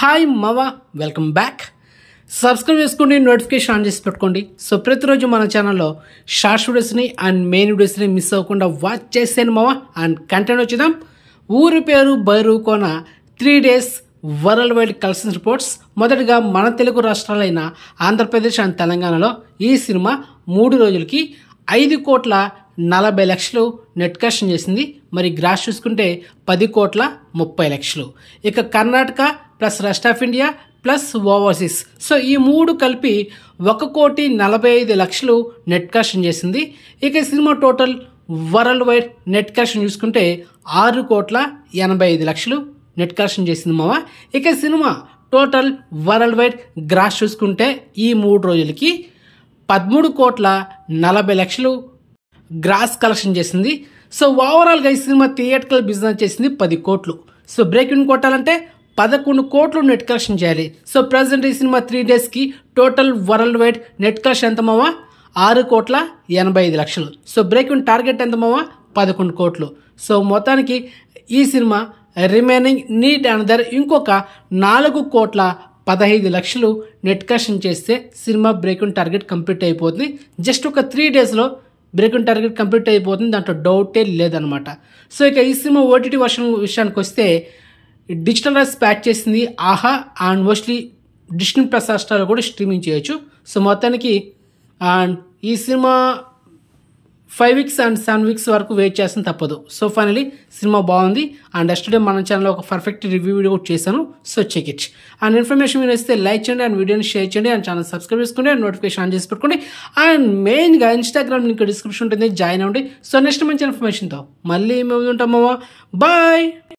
hi మవా welcome back subscribe చేసుకోండి notification on చేసి పెట్టుకోండి సో ప్రతిరోజు మన ఛానల్లో షార్ట్ వీడియోస్ని అండ్ మెయిన్ వీడియోస్ని మిస్ అవ్వకుండా వాచ్ చేసాను మావా అండ్ కంటెంట్ వచ్చిద్దాం ఊరి పేరు Bhairavakona three days worldwide collection reports మొదటగా మన తెలుగు రాష్ట్రాలైన ఆంధ్రప్రదేశ్ అండ్ తెలంగాణలో ఈ సినిమా మూడు రోజులకి ఐదు కోట్ల నలభై లక్షలు నెట్ కలెక్షన్ చేసింది మరి గ్రాస్ చూసుకుంటే పది కోట్ల ముప్పై లక్షలు ఇక Karnataka plus rest of India plus overseas so ఈ మూడు కలిపి ఒక కోటి నలభై ఐదు లక్షలు నెట్ కలెక్షన్ చేసింది ఇక cinema total world wide net collection చూసుకుంటే ఆరు కోట్ల ఎనభై ఐదు లక్షలు నెట్ కలెక్షన్ చేసింది మామ ఇక cinema total world wide gross చూసుకుంటే ఈ మూడు రోజులకి పదమూడు కోట్ల నలభై లక్షలు గ్రాస్ కలెక్షన్ చేసింది సో ఓవరాల్గా ఈ సినిమా థియేటర్ బిజినెస్ చేసింది పది కోట్లు సో బ్రేక్ ఇన్ కొట్టాలంటే పదకొండు కోట్లు నెట్ కలెక్షన్ చేయాలి సో ప్రజెంట్ ఈ సినిమా త్రీ డేస్కి total world wide net collection ఎంత మావా ఆరు కోట్ల ఎనభై ఐదు లక్షలు సో బ్రేక్ ఇన్ టార్గెట్ ఎంత మావా పదకొండు కోట్లు సో మొత్తానికి ఈ సినిమా రిమైనింగ్ అండ్ అనదర్ ఇంకొక నాలుగు కోట్ల పదహైదు లక్షలు నెట్ కలెక్షన్ చేస్తే cinema break in target complete అయిపోతుంది జస్ట్ ఒక త్రీ డేస్లో బ్రేక్ ఇన్ టార్గెట్ కంప్లీట్ అయిపోతుంది దాంట్లో డౌటే లేదనమాట సో ఇక ఈ సినిమా ఓటీటీ వర్షన్ విషయానికి వస్తే డిజిటల్ రైస్ ప్యాక్ చేసింది ఆహా అండ్ మోస్ట్లీ డిస్టింగ్ ప్రసాష్టాలు కూడా స్ట్రీమింగ్ చేయొచ్చు సో మొత్తానికి అండ్ ఈ cinema five weeks and seven weeks వరకు వెయిట్ చేస్తాం తప్పదు సో ఫైనలీ సినిమా బాగుంది అండ్ నెక్స్ట్ డే మన ఛానల్లో ఒక పర్ఫెక్ట్ రివ్యూ వీడియో కూడా చేశాను సో చెక్ ఇచ్చి అండ్ ఇన్ఫర్మేషన్ మీరు ఇస్తే లైక్ చేయండి అండ్ వీడియోని షేర్ చేయండి అండ్ ఛానల్ సబ్స్క్రైబ్ చేసుకోండి అండ్ నోటిఫికేషన్ ఆన్ చేసి పెట్టుకోండి అండ్ మెయిన్గా ఇన్స్టాగ్రామ్ లింక్ డిస్క్రిప్షన్ ఉంటుంది జాయిన్ అవ్వండి సో నెక్స్ట్ మంచి ఇన్ఫర్మేషన్తో మళ్ళీ మేము ఉంటామమ్మా బాయ్